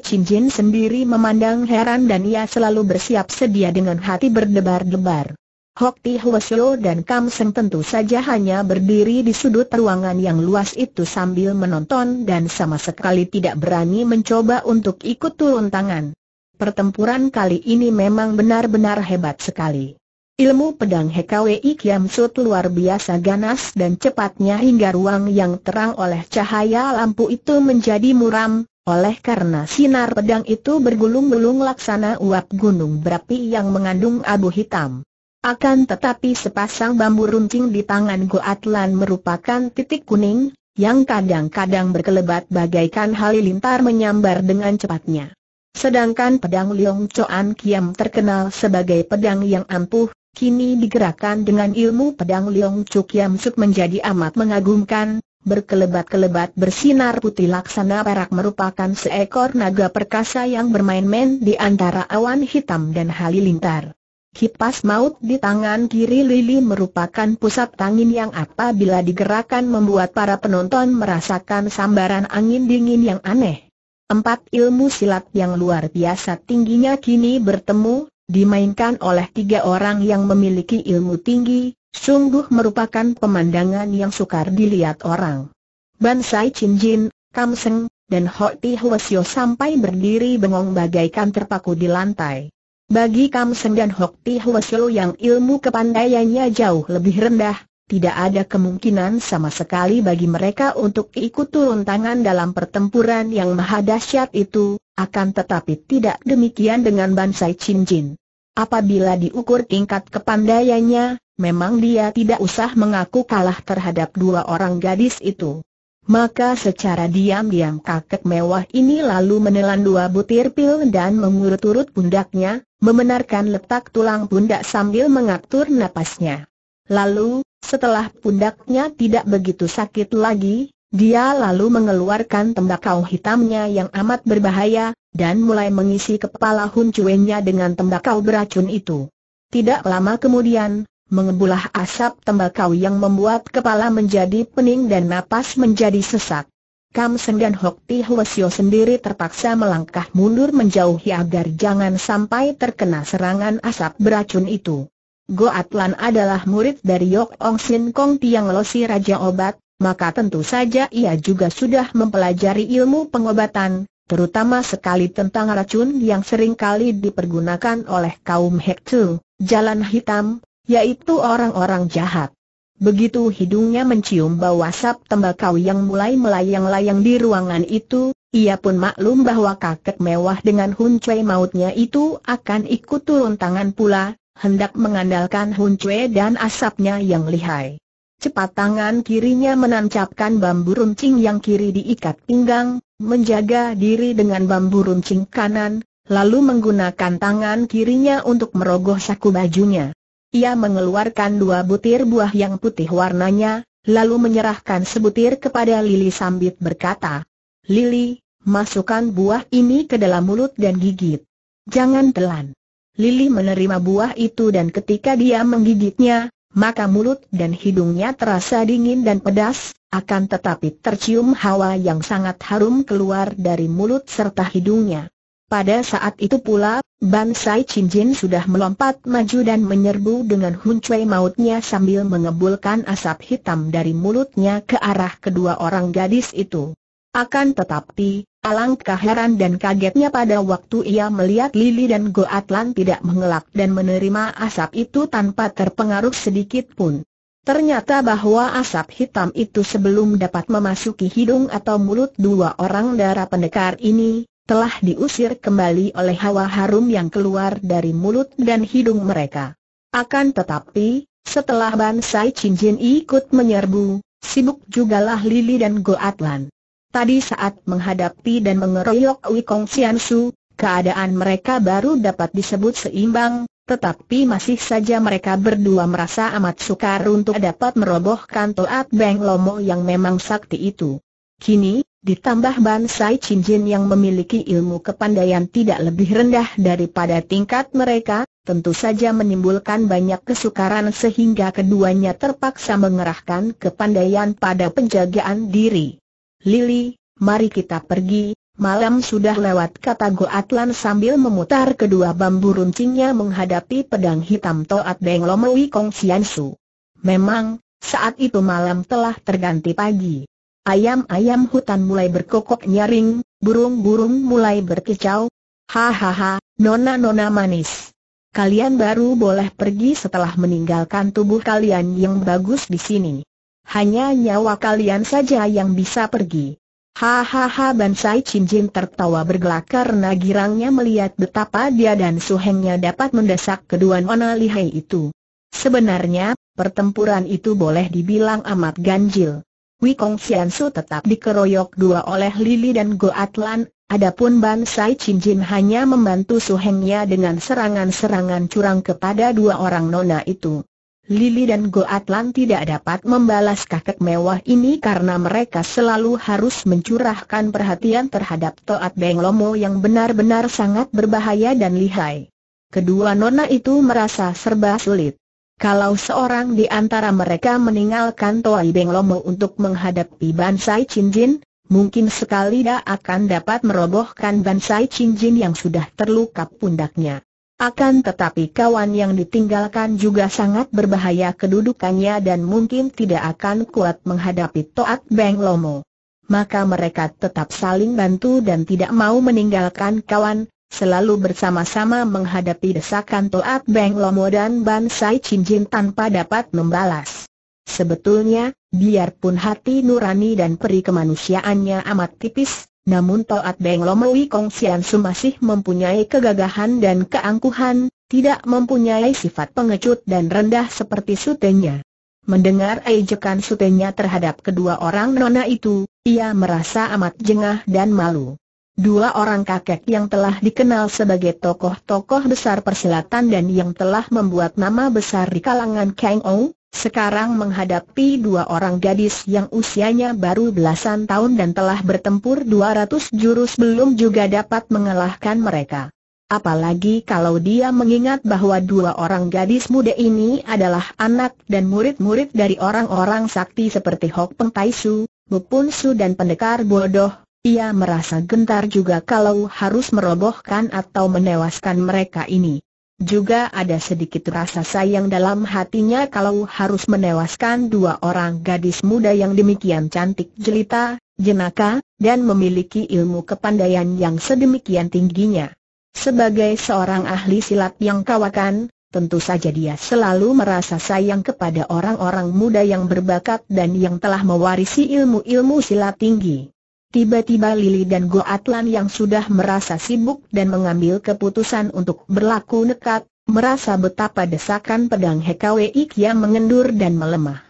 Chin Jin sendiri memandang heran dan ia selalu bersiap sedia dengan hati berdebar-debar. Hok Ti Hwasyo dan Kam Seng tentu saja hanya berdiri di sudut ruangan yang luas itu sambil menonton dan sama sekali tidak berani mencoba untuk ikut turun tangan. Pertempuran kali ini memang benar-benar hebat sekali. Ilmu pedang HKWI Kiam Sut luar biasa ganas dan cepatnya hingga ruang yang terang oleh cahaya lampu itu menjadi muram, oleh karena sinar pedang itu bergulung-gulung laksana uap gunung berapi yang mengandung abu hitam. Akan tetapi sepasang bambu runcing di tangan Goatlan merupakan titik kuning, yang kadang-kadang berkelebat bagaikan halilintar menyambar dengan cepatnya. Sedangkan pedang Liong Choan Kiam terkenal sebagai pedang yang ampuh, kini digerakkan dengan ilmu pedang Liong Chu Kiam Suk menjadi amat mengagumkan, Berkelebat-kelebat bersinar putih laksana perak merupakan seekor naga perkasa yang bermain-main di antara awan hitam dan halilintar. Kipas maut di tangan kiri Lili merupakan pusat angin yang apabila digerakkan membuat para penonton merasakan sambaran angin dingin yang aneh. Empat ilmu silat yang luar biasa tingginya kini bertemu, dimainkan oleh tiga orang yang memiliki ilmu tinggi, sungguh merupakan pemandangan yang sukar dilihat orang. Bansai Chin Jin, Kam Seng, dan Ti Pi Hwasyo sampai berdiri bengong bagaikan terpaku di lantai. Bagi Kam Seng dan Ti Pi Hwasyo yang ilmu kepandaiannya jauh lebih rendah, tidak ada kemungkinan sama sekali bagi mereka untuk ikut turun tangan dalam pertempuran yang maha dahsyat itu, akan tetapi tidak demikian dengan Bansai Chin Jin. Apabila diukur tingkat kepandaiannya, memang dia tidak usah mengaku kalah terhadap dua orang gadis itu. Maka secara diam-diam kakek mewah ini lalu menelan dua butir pil dan mengurut-urut pundaknya, membenarkan letak tulang pundak sambil mengatur napasnya. Lalu, setelah pundaknya tidak begitu sakit lagi, dia lalu mengeluarkan tembakau hitamnya yang amat berbahaya, dan mulai mengisi kepala huncuennya dengan tembakau beracun itu. Tidak lama kemudian, mengebulah asap tembakau yang membuat kepala menjadi pening dan napas menjadi sesak. Kam Seng dan Hok Ti Hwasyo sendiri terpaksa melangkah mundur menjauhi agar jangan sampai terkena serangan asap beracun itu. Go Atlan adalah murid dari Yok Ong Sin Kong Tiang Losi Raja Obat, maka tentu saja ia juga sudah mempelajari ilmu pengobatan, terutama sekali tentang racun yang seringkali dipergunakan oleh kaum Tu, Jalan Hitam, yaitu orang-orang jahat. Begitu hidungnya mencium bau asap tembakau yang mulai melayang-layang di ruangan itu, ia pun maklum bahwa kakek mewah dengan Hun Cui mautnya itu akan ikut turun tangan pula, hendak mengandalkan Hun Cui dan asapnya yang lihai. Cepat tangan kirinya menancapkan bambu runcing yang kiri diikat pinggang, menjaga diri dengan bambu runcing kanan, lalu menggunakan tangan kirinya untuk merogoh saku bajunya. Ia mengeluarkan dua butir buah yang putih warnanya, lalu menyerahkan sebutir kepada Lili Sambit berkata, Lili, masukkan buah ini ke dalam mulut dan gigit. Jangan telan. Lili menerima buah itu dan ketika dia menggigitnya, maka mulut dan hidungnya terasa dingin dan pedas, akan tetapi tercium hawa yang sangat harum keluar dari mulut serta hidungnya. Pada saat itu pula, Bansai Jin sudah melompat maju dan menyerbu dengan Chui mautnya sambil mengebulkan asap hitam dari mulutnya ke arah kedua orang gadis itu. Akan tetapi, alangkah heran dan kagetnya pada waktu ia melihat Lili dan Go Atlan tidak mengelak dan menerima asap itu tanpa terpengaruh sedikit pun. Ternyata bahwa asap hitam itu sebelum dapat memasuki hidung atau mulut dua orang darah pendekar ini, telah diusir kembali oleh hawa harum yang keluar dari mulut dan hidung mereka. Akan tetapi, setelah Bansai Jinjin ikut menyerbu, sibuk jugalah Lili dan Goatlan. Tadi saat menghadapi dan mengeroyok Wikong Xiansu, keadaan mereka baru dapat disebut seimbang, tetapi masih saja mereka berdua merasa amat sukar untuk dapat merobohkan Toat Beng Lomo yang memang sakti itu. Kini, Ditambah Ban Bansai Jin yang memiliki ilmu kepandaian tidak lebih rendah daripada tingkat mereka, tentu saja menimbulkan banyak kesukaran sehingga keduanya terpaksa mengerahkan kepandaian pada penjagaan diri. Lili, mari kita pergi, malam sudah lewat kata Go Atlan sambil memutar kedua bambu runcingnya menghadapi pedang hitam Toat Deng Lomowi Kong Sian Su. Memang, saat itu malam telah terganti pagi. Ayam-ayam hutan mulai berkokok nyaring, burung-burung mulai berkicau. Hahaha, nona-nona manis. Kalian baru boleh pergi setelah meninggalkan tubuh kalian yang bagus di sini. Hanya nyawa kalian saja yang bisa pergi. Hahaha Bansai Cinjin tertawa bergelak karena girangnya melihat betapa dia dan suhengnya dapat mendesak kedua nona lihai itu. Sebenarnya, pertempuran itu boleh dibilang amat ganjil. Wikong Xiansu tetap dikeroyok dua oleh Lili dan Go Atlan, adapun Ban Sai Chin Jin hanya membantu Su Hengnya dengan serangan-serangan curang kepada dua orang nona itu. Lili dan Go Atlan tidak dapat membalas kakek mewah ini karena mereka selalu harus mencurahkan perhatian terhadap Toat Beng Lomo yang benar-benar sangat berbahaya dan lihai. Kedua nona itu merasa serba sulit. Kalau seorang di antara mereka meninggalkan Toai Beng Lomo untuk menghadapi Bansai Cinjin, mungkin sekali dia akan dapat merobohkan Bansai Cinjin yang sudah terluka pundaknya. Akan tetapi kawan yang ditinggalkan juga sangat berbahaya kedudukannya dan mungkin tidak akan kuat menghadapi Toat Beng Lomo. Maka mereka tetap saling bantu dan tidak mau meninggalkan kawan, selalu bersama-sama menghadapi desakan Toat Beng Lomo dan Ban Sai Chin Jin tanpa dapat membalas. Sebetulnya, biarpun hati nurani dan peri kemanusiaannya amat tipis, namun Toat Beng Lomo Wikong Sian Su masih mempunyai kegagahan dan keangkuhan, tidak mempunyai sifat pengecut dan rendah seperti sutenya. Mendengar ejekan sutenya terhadap kedua orang nona itu, ia merasa amat jengah dan malu. Dua orang kakek yang telah dikenal sebagai tokoh-tokoh besar persilatan dan yang telah membuat nama besar di kalangan Kang Ou, sekarang menghadapi dua orang gadis yang usianya baru belasan tahun dan telah bertempur 200 jurus belum juga dapat mengalahkan mereka. Apalagi kalau dia mengingat bahwa dua orang gadis muda ini adalah anak dan murid-murid dari orang-orang sakti seperti Hok Peng Tai Su, Bu Su dan pendekar bodoh ia merasa gentar juga kalau harus merobohkan atau menewaskan mereka ini. Juga ada sedikit rasa sayang dalam hatinya kalau harus menewaskan dua orang gadis muda yang demikian cantik jelita, jenaka, dan memiliki ilmu kepandaian yang sedemikian tingginya. Sebagai seorang ahli silat yang kawakan, tentu saja dia selalu merasa sayang kepada orang-orang muda yang berbakat dan yang telah mewarisi ilmu-ilmu silat tinggi. Tiba-tiba Lili dan Goatlan yang sudah merasa sibuk dan mengambil keputusan untuk berlaku nekat, merasa betapa desakan pedang Hekawi yang mengendur dan melemah.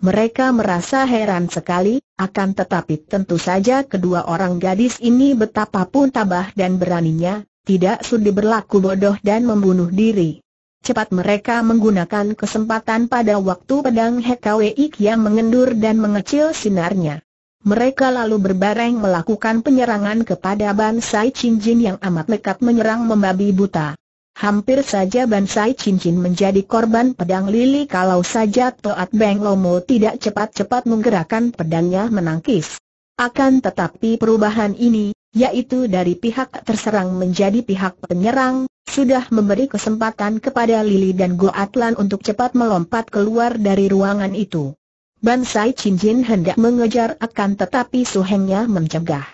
Mereka merasa heran sekali, akan tetapi tentu saja kedua orang gadis ini betapapun tabah dan beraninya, tidak sudi berlaku bodoh dan membunuh diri. Cepat mereka menggunakan kesempatan pada waktu pedang Hekawi yang mengendur dan mengecil sinarnya. Mereka lalu berbareng melakukan penyerangan kepada Bansai Cincin yang amat nekat menyerang membabi buta. Hampir saja Bansai Cincin menjadi korban pedang lili kalau saja Toat Beng Lomo tidak cepat-cepat menggerakkan pedangnya menangkis. Akan tetapi perubahan ini, yaitu dari pihak terserang menjadi pihak penyerang, sudah memberi kesempatan kepada Lili dan Goatlan untuk cepat melompat keluar dari ruangan itu. Bansai Cinjin hendak mengejar akan tetapi suhengnya mencegah.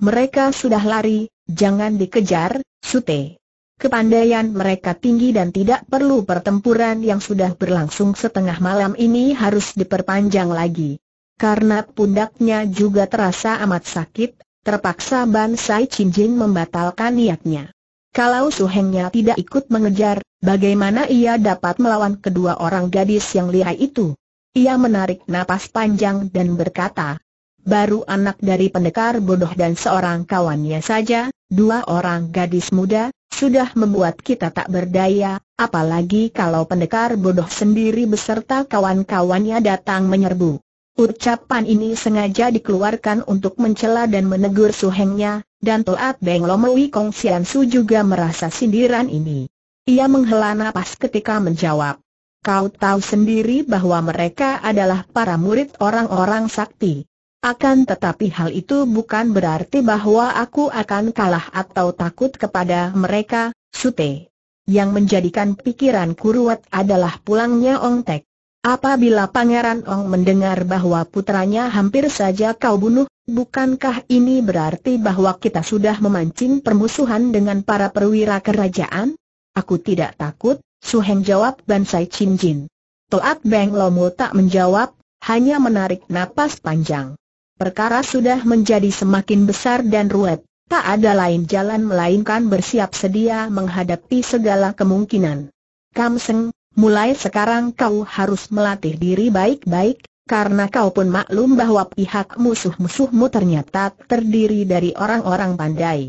Mereka sudah lari, jangan dikejar, Sute. Kepandaian mereka tinggi dan tidak perlu pertempuran yang sudah berlangsung setengah malam ini harus diperpanjang lagi. Karena pundaknya juga terasa amat sakit, terpaksa Bansai Cinjin membatalkan niatnya. Kalau suhengnya tidak ikut mengejar, bagaimana ia dapat melawan kedua orang gadis yang lihai itu? Ia menarik napas panjang dan berkata, baru anak dari pendekar bodoh dan seorang kawannya saja, dua orang gadis muda, sudah membuat kita tak berdaya, apalagi kalau pendekar bodoh sendiri beserta kawan-kawannya datang menyerbu. Ucapan ini sengaja dikeluarkan untuk mencela dan menegur suhengnya, dan Toat Beng Lomowi Kong Sian Su juga merasa sindiran ini. Ia menghela napas ketika menjawab. Kau tahu sendiri bahwa mereka adalah para murid orang-orang sakti. Akan tetapi hal itu bukan berarti bahwa aku akan kalah atau takut kepada mereka, Sute. Yang menjadikan pikiran kuruat adalah pulangnya Ong Tek. Apabila Pangeran Ong mendengar bahwa putranya hampir saja kau bunuh, bukankah ini berarti bahwa kita sudah memancing permusuhan dengan para perwira kerajaan? Aku tidak takut, Su Heng jawab Sai Chin Jin. Toat Beng Lomu tak menjawab, hanya menarik napas panjang. Perkara sudah menjadi semakin besar dan ruwet, tak ada lain jalan melainkan bersiap sedia menghadapi segala kemungkinan. Kam Seng, mulai sekarang kau harus melatih diri baik-baik, karena kau pun maklum bahwa pihak musuh-musuhmu ternyata terdiri dari orang-orang pandai.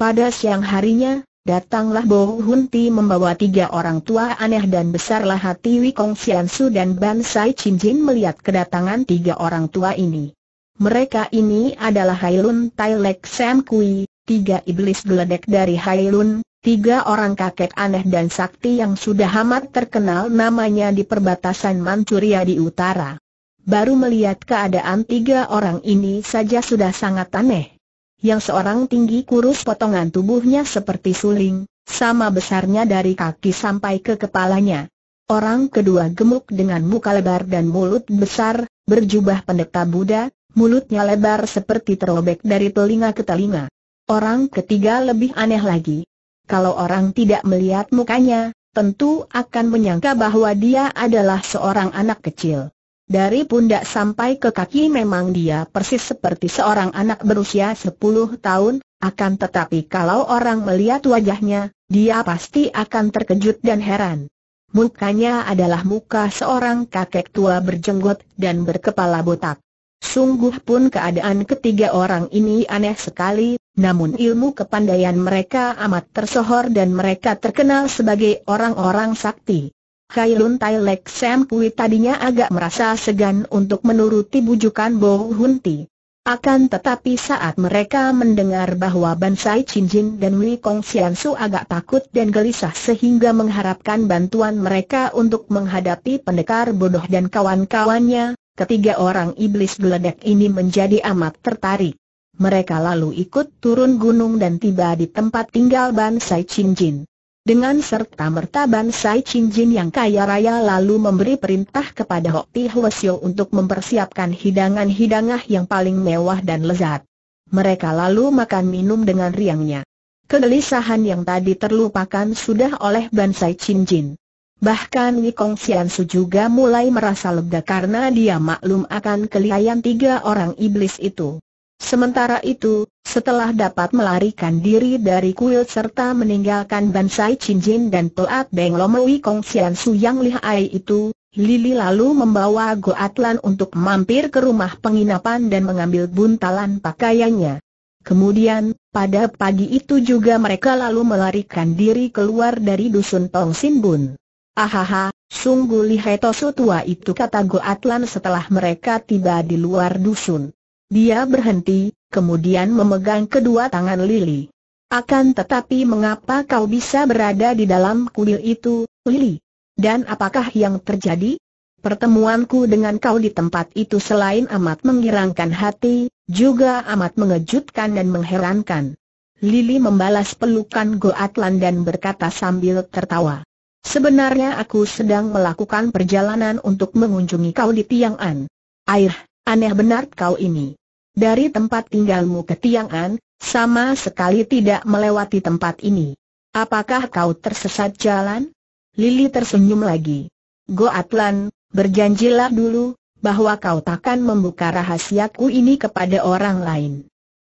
Pada siang harinya, Datanglah Bo Hun Ti membawa tiga orang tua aneh dan besarlah hati Wikong Sian Su dan Ban Sai Chin Jin melihat kedatangan tiga orang tua ini. Mereka ini adalah Hai Lun, Tai Lek Sam Kui, tiga iblis geledek dari Hai Lun, tiga orang kakek aneh dan sakti yang sudah amat terkenal namanya di perbatasan Manchuria di utara. Baru melihat keadaan tiga orang ini saja sudah sangat aneh yang seorang tinggi kurus potongan tubuhnya seperti suling, sama besarnya dari kaki sampai ke kepalanya. Orang kedua gemuk dengan muka lebar dan mulut besar, berjubah pendeta Buddha, mulutnya lebar seperti terobek dari telinga ke telinga. Orang ketiga lebih aneh lagi. Kalau orang tidak melihat mukanya, tentu akan menyangka bahwa dia adalah seorang anak kecil. Dari pundak sampai ke kaki memang dia persis seperti seorang anak berusia 10 tahun, akan tetapi kalau orang melihat wajahnya, dia pasti akan terkejut dan heran. Mukanya adalah muka seorang kakek tua berjenggot dan berkepala botak. Sungguh pun keadaan ketiga orang ini aneh sekali, namun ilmu kepandaian mereka amat tersohor dan mereka terkenal sebagai orang-orang sakti. Kailun Tai Lek Sam Kui tadinya agak merasa segan untuk menuruti bujukan Bo Hun Ti. Akan tetapi saat mereka mendengar bahwa Bansai Jin dan Wei Kong Sian Su agak takut dan gelisah sehingga mengharapkan bantuan mereka untuk menghadapi pendekar bodoh dan kawan-kawannya, ketiga orang iblis geledek ini menjadi amat tertarik. Mereka lalu ikut turun gunung dan tiba di tempat tinggal Bansai Jin. Dengan serta mertaban Sai Chin Jin yang kaya raya lalu memberi perintah kepada Hok Ti Hwasyo untuk mempersiapkan hidangan-hidangan yang paling mewah dan lezat. Mereka lalu makan minum dengan riangnya. Kegelisahan yang tadi terlupakan sudah oleh Ban Sai Chin Jin. Bahkan Wikong Sian Su juga mulai merasa lega karena dia maklum akan kelihayan tiga orang iblis itu. Sementara itu, setelah dapat melarikan diri dari kuil serta meninggalkan Bansai Chinjin dan Toat Beng Lomui Kong Sian Su yang lihai itu, Lili lalu membawa Goatlan untuk mampir ke rumah penginapan dan mengambil buntalan pakaiannya. Kemudian, pada pagi itu juga mereka lalu melarikan diri keluar dari dusun Tong Sinbun. Ahaha, sungguh lihai Tosu tua itu kata Goatlan setelah mereka tiba di luar dusun. Dia berhenti, kemudian memegang kedua tangan Lili. Akan tetapi mengapa kau bisa berada di dalam kuil itu, Lili? Dan apakah yang terjadi? Pertemuanku dengan kau di tempat itu selain amat mengirangkan hati, juga amat mengejutkan dan mengherankan. Lili membalas pelukan Goatlan dan berkata sambil tertawa. Sebenarnya aku sedang melakukan perjalanan untuk mengunjungi kau di Tiang'an. Air, Aneh benar kau ini. Dari tempat tinggalmu ke Tiang'an, sama sekali tidak melewati tempat ini. Apakah kau tersesat jalan? Lili tersenyum lagi. Go Atlan, berjanjilah dulu, bahwa kau takkan membuka rahasiaku ini kepada orang lain.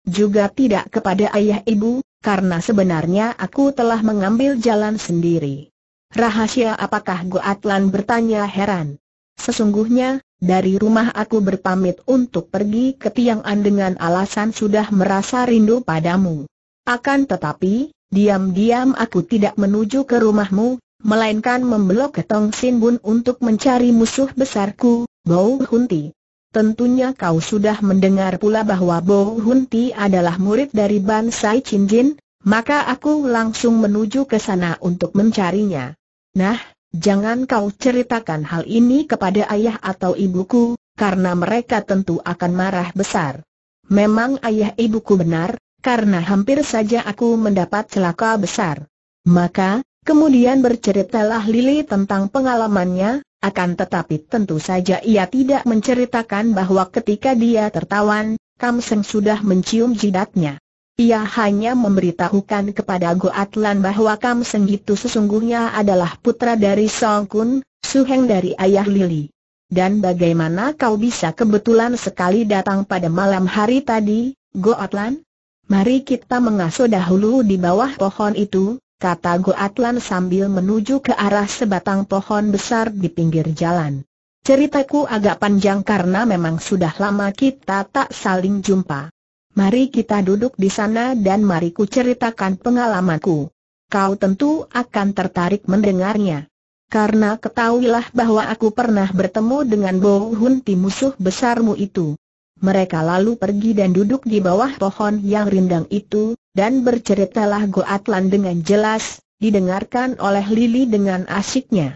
Juga tidak kepada ayah ibu, karena sebenarnya aku telah mengambil jalan sendiri. Rahasia apakah Go Atlan bertanya heran. Sesungguhnya, dari rumah aku berpamit untuk pergi ke Tiang'an dengan alasan sudah merasa rindu padamu. Akan tetapi, diam-diam aku tidak menuju ke rumahmu, melainkan membelok ke Tong Sin Bun untuk mencari musuh besarku, Bo Hunti. Tentunya kau sudah mendengar pula bahwa Bo Hunti adalah murid dari Bansai Jin, maka aku langsung menuju ke sana untuk mencarinya. Nah, Jangan kau ceritakan hal ini kepada ayah atau ibuku, karena mereka tentu akan marah besar. Memang ayah ibuku benar, karena hampir saja aku mendapat celaka besar. Maka, kemudian berceritalah Lili tentang pengalamannya, akan tetapi tentu saja ia tidak menceritakan bahwa ketika dia tertawan, kamu sudah mencium jidatnya. Ia hanya memberitahukan kepada Go Atlan bahwa Kam Seng itu sesungguhnya adalah putra dari Song Kun, suheng dari ayah Lili. Dan bagaimana kau bisa kebetulan sekali datang pada malam hari tadi, Go Atlan? Mari kita mengasuh dahulu di bawah pohon itu, kata Go Atlan sambil menuju ke arah sebatang pohon besar di pinggir jalan. Ceritaku agak panjang karena memang sudah lama kita tak saling jumpa. Mari kita duduk di sana dan mari ku ceritakan pengalamanku. Kau tentu akan tertarik mendengarnya. Karena ketahuilah bahwa aku pernah bertemu dengan Bo Hun Ti musuh besarmu itu. Mereka lalu pergi dan duduk di bawah pohon yang rindang itu, dan berceritalah Goatlan dengan jelas, didengarkan oleh Lili dengan asyiknya.